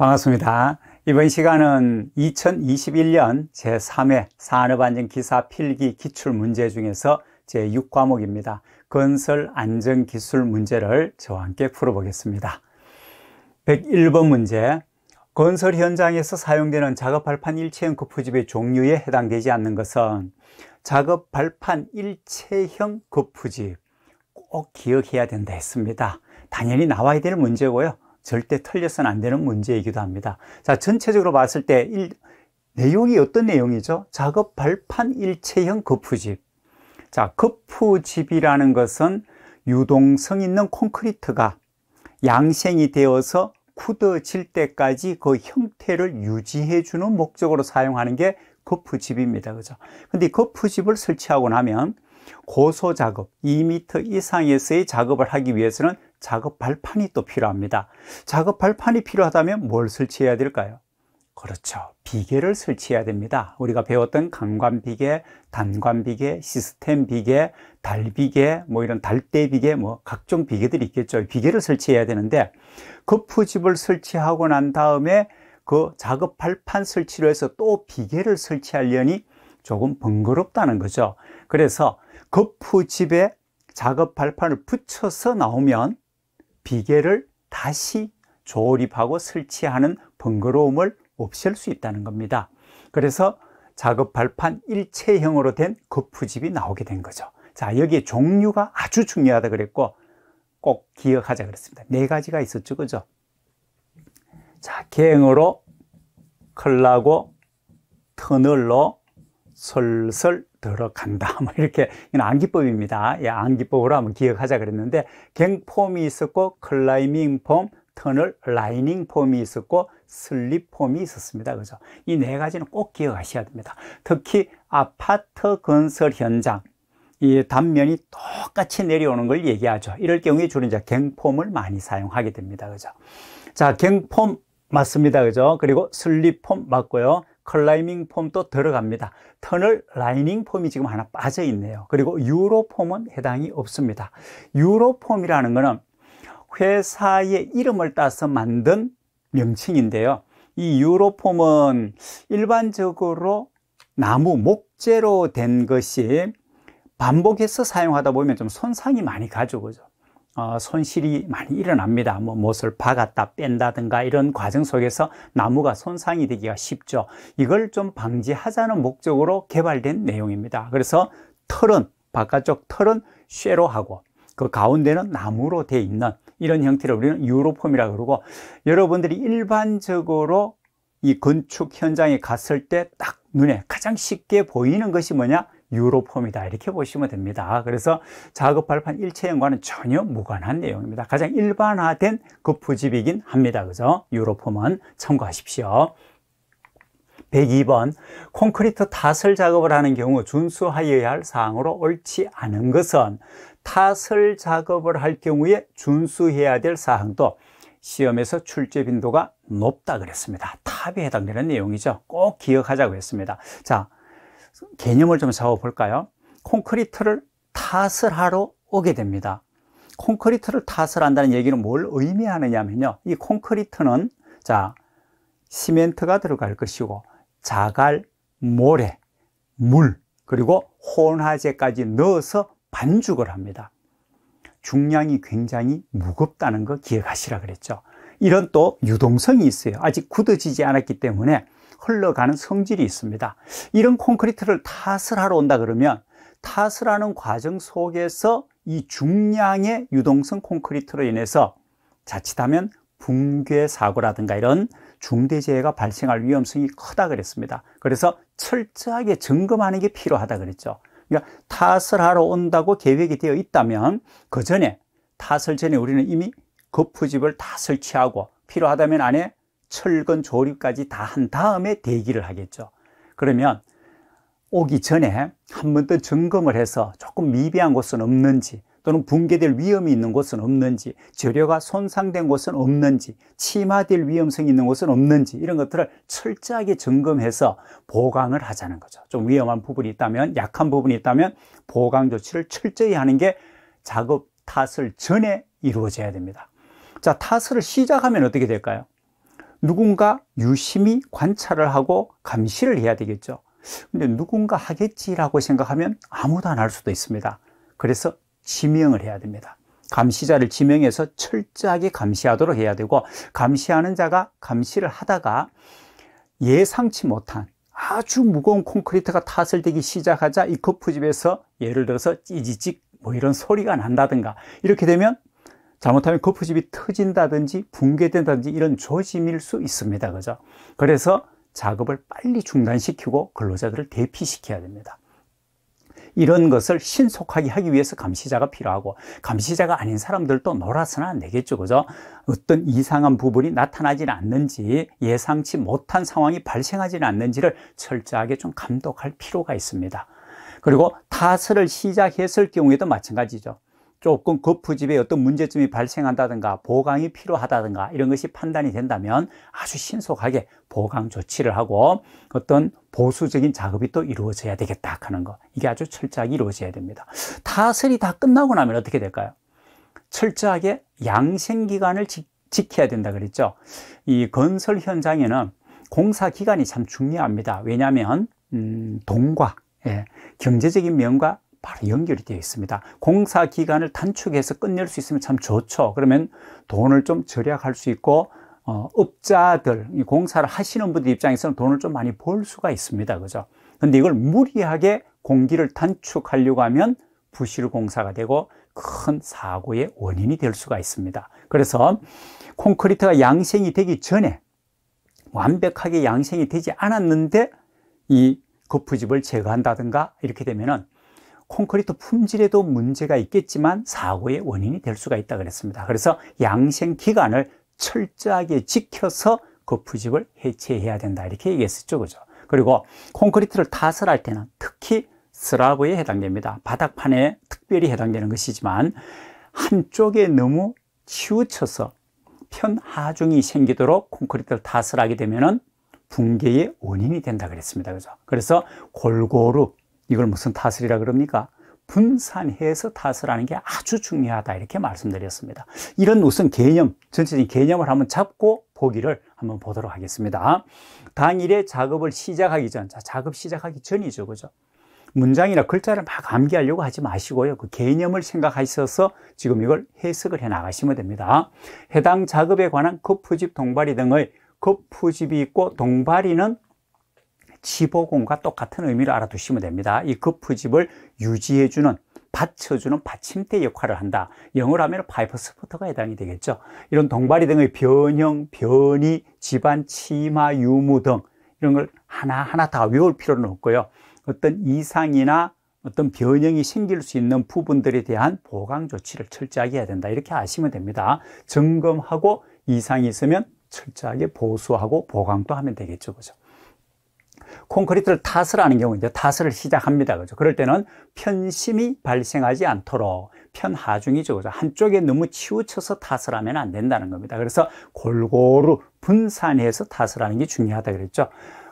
반갑습니다. 이번 시간은 2021년 제3회 산업안전기사 필기 기출문제 중에서 제6과목입니다. 건설 안전 기술 문제를 저와 함께 풀어보겠습니다. 101번 문제. 건설 현장에서 사용되는 작업 발판 일체형 거푸집의 종류에 해당되지 않는 것은 작업 발판 일체형 거푸집 꼭 기억해야 된다 했습니다. 당연히 나와야 될 문제고요. 절대 틀려서는 안 되는 문제이기도 합니다. 자, 전체적으로 봤을 때 일, 내용이 어떤 내용이죠? 작업 발판 일체형 거푸집. 자, 거푸집이라는 것은 유동성 있는 콘크리트가 양생이 되어서 굳어질 때까지 그 형태를 유지해 주는 목적으로 사용하는 게 거푸집입니다. 그죠? 근데 거푸집을 설치하고 나면 고소 작업, 2m 이상에서의 작업을 하기 위해서는 작업발 판이 또 필요합니다. 작업발 판이 필요하다면 뭘 설치해야 될까요? 그렇죠. 비계를 설치해야 됩니다. 우리가 배웠던 강관 비계, 단관 비계, 시스템 비계, 달 비계, 뭐 이런 달대 비계, 뭐 각종 비계들이 있겠죠. 비계를 설치해야 되는데 거푸집을 그 설치하고 난 다음에 그작업발판 설치로 해서 또 비계를 설치하려니 조금 번거롭다는 거죠. 그래서 거푸집에 그 작업발 판을 붙여서 나오면 비계를 다시 조립하고 설치하는 번거로움을 없앨 수 있다는 겁니다. 그래서 작업 발판 일체형으로 된 거푸집이 나오게 된 거죠. 자, 여기에 종류가 아주 중요하다 그랬고 꼭 기억하자 그랬습니다. 네 가지가 있었죠. 그죠? 자, 개행으로, 클라고 터널로, 설설, 들어간다. 뭐 이렇게 이건 암기법입니다. 예, 암기법으로 한번 기억하자 그랬는데 갱폼이 있었고 클라이밍 폼, 터널 라이닝 폼이 있었고 슬립 폼이 있었습니다. 그죠? 이 네 가지는 꼭 기억하셔야 됩니다. 특히 아파트 건설 현장 이 단면이 똑같이 내려오는 걸 얘기하죠. 이럴 경우에 주로 이제 갱폼을 많이 사용하게 됩니다. 그죠? 자, 갱폼 맞습니다. 그죠? 그리고 슬립폼 맞고요. 클라이밍 폼도 들어갑니다. 터널 라이닝 폼이 지금 하나 빠져 있네요. 그리고 유로 폼은 해당이 없습니다. 유로 폼이라는 것은 회사의 이름을 따서 만든 명칭인데요. 이 유로폼은 일반적으로 나무, 목재로 된 것이 반복해서 사용하다 보면 좀 손상이 많이 가죠. 그죠? 어, 손실이 많이 일어납니다. 뭐 못을 박았다 뺀다든가 이런 과정 속에서 나무가 손상이 되기가 쉽죠. 이걸 좀 방지하자는 목적으로 개발된 내용입니다. 그래서 털은 바깥쪽 털은 쇠로 하고 그 가운데는 나무로 돼 있는 이런 형태를 우리는 유로폼이라 그러고 여러분들이 일반적으로 이 건축 현장에 갔을 때 딱 눈에 가장 쉽게 보이는 것이 뭐냐? 유로폼이다 이렇게 보시면 됩니다 그래서 작업 발판 일체형과는 전혀 무관한 내용입니다 가장 일반화된 그부집이긴 합니다 그죠 유로폼은 참고하십시오 102번 콘크리트 타설 작업을 하는 경우 준수하여야 할 사항으로 옳지 않은 것은 타설 작업을 할 경우에 준수해야 될 사항도 시험에서 출제 빈도가 높다 그랬습니다 탑에 해당되는 내용이죠 꼭 기억하자고 했습니다 자 개념을 좀 잡아볼까요? 콘크리트를 탓을 하러 오게 됩니다. 콘크리트를 탓을 한다는 얘기는 뭘 의미하느냐면요. 이 콘크리트는 자 시멘트가 들어갈 것이고 자갈, 모래, 물 그리고 혼화제까지 넣어서 반죽을 합니다. 중량이 굉장히 무겁다는 거 기억하시라 그랬죠. 이런 또 유동성이 있어요. 아직 굳어지지 않았기 때문에 흘러가는 성질이 있습니다. 이런 콘크리트를 탓을 하러 온다 그러면 탓을 하는 과정 속에서 이 중량의 유동성 콘크리트로 인해서 자칫하면 붕괴 사고라든가 이런 중대재해가 발생할 위험성이 크다 그랬습니다. 그래서 철저하게 점검하는 게 필요하다 그랬죠. 그러니까 탓을 하러 온다고 계획이 되어 있다면 그 전에 탓을 전에 우리는 이미 거푸집을 다 설치하고 필요하다면 안에 철근 조립까지 다 한 다음에 대기를 하겠죠. 그러면 오기 전에 한 번 더 점검을 해서 조금 미비한 곳은 없는지 또는 붕괴될 위험이 있는 곳은 없는지 재료가 손상된 곳은 없는지 침하될 위험성이 있는 곳은 없는지 이런 것들을 철저하게 점검해서 보강을 하자는 거죠 좀 위험한 부분이 있다면 약한 부분이 있다면 보강 조치를 철저히 하는 게 작업 탓을 전에 이루어져야 됩니다 자 탓을 시작하면 어떻게 될까요? 누군가 유심히 관찰을 하고 감시를 해야 되겠죠. 근데 누군가 하겠지라고 생각하면 아무도 안 할 수도 있습니다. 그래서 지명을 해야 됩니다. 감시자를 지명해서 철저하게 감시하도록 해야 되고 감시하는 자가 감시를 하다가 예상치 못한 아주 무거운 콘크리트가 탓을 되기 시작하자 이커푸집에서 예를 들어서 찌지직 뭐 이런 소리가 난다든가 이렇게 되면 잘못하면 거푸집이 터진다든지 붕괴된다든지 이런 조짐일 수 있습니다. 그죠? 그래서 작업을 빨리 중단시키고 근로자들을 대피시켜야 됩니다. 이런 것을 신속하게 하기 위해서 감시자가 필요하고 감시자가 아닌 사람들도 놀아서는 안 되겠죠 그죠 어떤 이상한 부분이 나타나지 않는지 예상치 못한 상황이 발생하지 않는지를 철저하게 좀 감독할 필요가 있습니다 그리고 타설을 시작했을 경우에도 마찬가지죠 조금 거푸집에 어떤 문제점이 발생한다든가 보강이 필요하다든가 이런 것이 판단이 된다면 아주 신속하게 보강 조치를 하고 어떤 보수적인 작업이 또 이루어져야 되겠다 하는 거 이게 아주 철저하게 이루어져야 됩니다 다설이 다 끝나고 나면 어떻게 될까요? 철저하게 양생기간을 지, 지켜야 된다 그랬죠 이 건설 현장에는 공사 기간이 참 중요합니다 왜냐하면 음, 돈과 예, 경제적인 면과 바로 연결이 되어 있습니다. 공사 기간을 단축해서 끝낼 수 있으면 참 좋죠. 그러면 돈을 좀 절약할 수 있고 어, 업자들, 공사를 하시는 분들 입장에서는 돈을 좀 많이 벌 수가 있습니다. 그죠? 근데 이걸 무리하게 공기를 단축하려고 하면 부실 공사가 되고 큰 사고의 원인이 될 수가 있습니다. 그래서 콘크리트가 양생이 되기 전에 완벽하게 양생이 되지 않았는데 이 거푸집을 제거한다든가 이렇게 되면은 콘크리트 품질에도 문제가 있겠지만 사고의 원인이 될 수가 있다 그랬습니다. 그래서 양생 기간을 철저하게 지켜서 그 부집을 해체해야 된다 이렇게 얘기했었죠. 그죠? 그리고 콘크리트를 타설할 때는 특히 슬라브에 해당됩니다. 바닥판에 특별히 해당되는 것이지만 한쪽에 너무 치우쳐서 편하중이 생기도록 콘크리트를 타설하게 되면은 붕괴의 원인이 된다 그랬습니다. 그죠? 그래서 골고루 이걸 무슨 타을이라 그럽니까? 분산해서 탓을 하는 게 아주 중요하다 이렇게 말씀드렸습니다 이런 우선 개념, 전체적인 개념을 한번 잡고 보기를 한번 보도록 하겠습니다 당일에 작업을 시작하기 전, 작업 시작하기 전이죠 그죠? 문장이나 글자를 막 암기하려고 하지 마시고요 그 개념을 생각하셔서 지금 이걸 해석을 해 나가시면 됩니다 해당 작업에 관한 거푸집, 그 동바리 등의 거푸집이 그 있고 동바리는 지보공과 똑같은 의미를 알아두시면 됩니다. 이 거푸집을 유지해주는 받쳐주는 받침대 역할을 한다. 영어로 하면 파이프 스포터가 해당이 되겠죠. 이런 동바리 등의 변형, 변이, 집안, 치마, 유무 등 이런 걸 하나하나 다 외울 필요는 없고요. 어떤 이상이나 어떤 변형이 생길 수 있는 부분들에 대한 보강 조치를 철저하게 해야 된다. 이렇게 아시면 됩니다. 점검하고 이상이 있으면 철저하게 보수하고 보강도 하면 되겠죠. 그죠? 콘크리트를 타설하는 경우 이제 타설을 시작합니다. 그죠? 그럴 때는 편심이 발생하지 않도록 편하중이죠. 그죠? 한쪽에 너무 치우쳐서 타설하면 안 된다는 겁니다. 그래서 골고루 분산해서 타설하는 게 중요하다 그랬죠.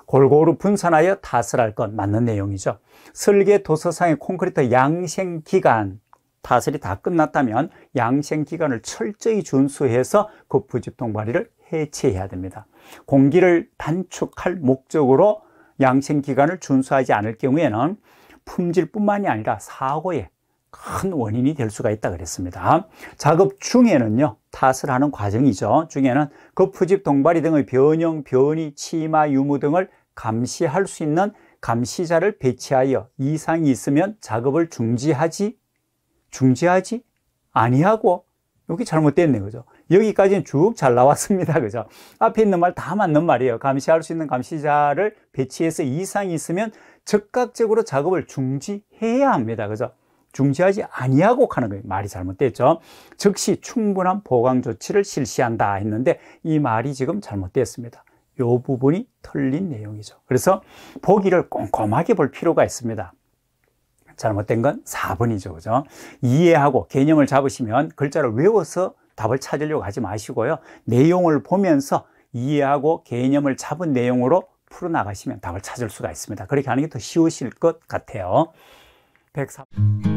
골고루 분산하여 타설할 건 맞는 내용이죠. 설계 도서상의 콘크리트 양생 기간 타설이 다 끝났다면 양생 기간을 철저히 준수해서 그 부집 동발이를 해체해야 됩니다. 공기를 단축할 목적으로 양생 기간을 준수하지 않을 경우에는 품질뿐만이 아니라 사고에 큰 원인이 될 수가 있다 그랬습니다. 작업 중에는요, 탓을 하는 과정이죠. 중에는 거푸집, 동발이 등의 변형, 변이, 치마, 유무 등을 감시할 수 있는 감시자를 배치하여 이상이 있으면 작업을 중지하지, 중지하지 아니하고 여기 잘못됐네 그죠. 여기까지는 쭉 잘 나왔습니다. 그죠? 앞에 있는 말 다 맞는 말이에요. 감시할 수 있는 감시자를 배치해서 이상이 있으면 즉각적으로 작업을 중지해야 합니다. 그죠? 중지하지 아니하고 하는 거예요. 말이 잘못됐죠. 즉시 충분한 보강 조치를 실시한다 했는데 이 말이 지금 잘못됐습니다. 요 부분이 틀린 내용이죠. 그래서 보기를 꼼꼼하게 볼 필요가 있습니다. 잘못된 건 4번이죠. 그죠? 이해하고 개념을 잡으시면 글자를 외워서 답을 찾으려고 하지 마시고요. 내용을 보면서 이해하고 개념을 잡은 내용으로 풀어나가시면 답을 찾을 수가 있습니다. 그렇게 하는 게 더 쉬우실 것 같아요. 103.